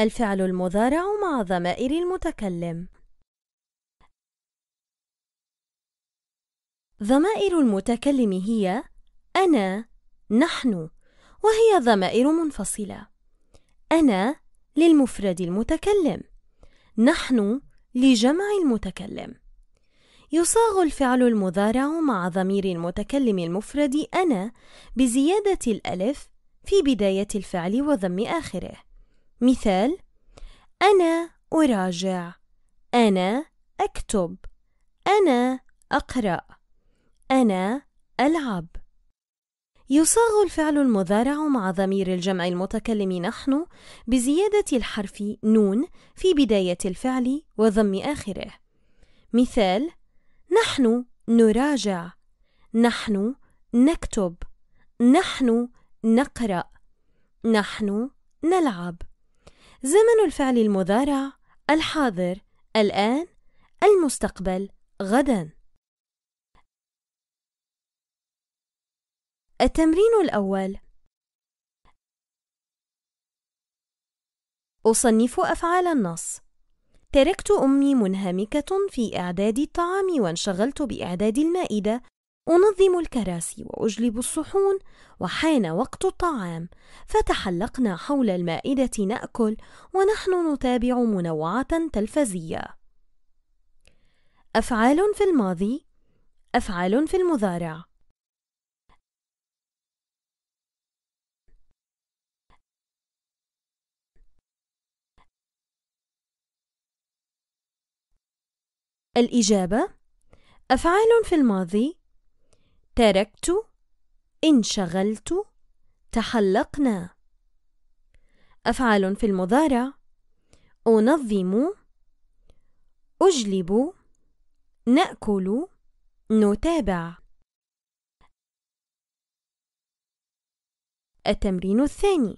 الفعل المضارع مع ضمائر المتكلم ضمائر المتكلم هي أنا نحن وهي ضمائر منفصلة أنا للمفرد المتكلم نحن لجمع المتكلم يصاغ الفعل المضارع مع ضمير المتكلم المفرد أنا بزيادة الألف في بداية الفعل وضم آخره مثال أنا أراجع أنا أكتب أنا أقرأ أنا ألعب يصاغ الفعل المضارع مع ضمير الجمع المتكلم نحن بزيادة الحرف نون في بداية الفعل وضم آخره مثال نحن نراجع نحن نكتب نحن نقرأ نحن نلعب زمن الفعل المضارع الحاضر الآن المستقبل غدا التمرين الأول أصنف أفعال النص تركت أمي منهمكة في إعداد الطعام وانشغلت بإعداد المائدة أنظم الكراسي وأجلب الصحون وحان وقت الطعام فتحلقنا حول المائدة نأكل ونحن نتابع منوعة تلفزية أفعال في الماضي أفعال في المضارع الإجابة أفعال في الماضي تركت انشغلت تحلقنا أفعال في المضارع أنظم أجلب نأكل نتابع التمرين الثاني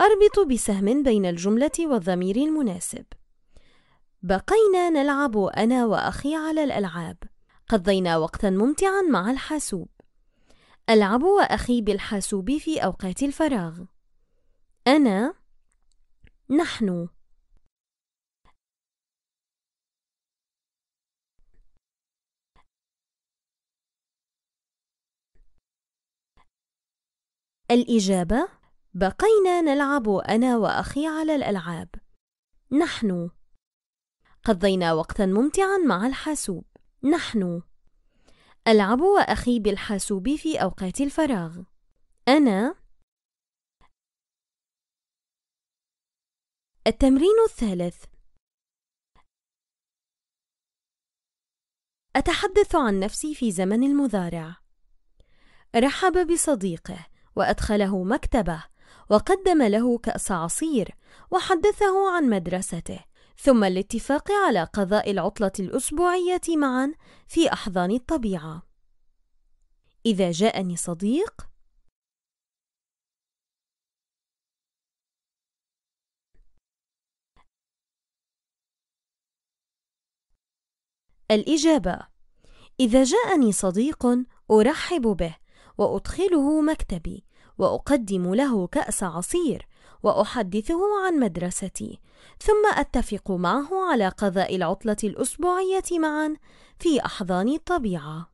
أربط بسهم بين الجملة والضمير المناسب بقينا نلعب أنا وأخي على الألعاب قضينا وقتا ممتعا مع الحاسوب ألعب وأخي بالحاسوب في أوقات الفراغ أنا نحن الإجابة بقينا نلعب أنا وأخي على الألعاب نحن قضينا وقتا ممتعا مع الحاسوب نحن ألعب وأخي بالحاسوب في أوقات الفراغ أنا التمرين الثالث أتحدث عن نفسي في زمن المضارع رحب بصديقه وأدخله مكتبه وقدم له كأس عصير وحدثه عن مدرسته ثم الاتفاق على قضاء العطلة الأسبوعية معا في أحضان الطبيعة. إذا جاءني صديق، الإجابة: إذا جاءني صديق أرحب به وأدخله مكتبي وأقدم له كأس عصير وأحدثه عن مدرستي ثم أتفق معه على قضاء العطلة الأسبوعية معا في أحضان الطبيعة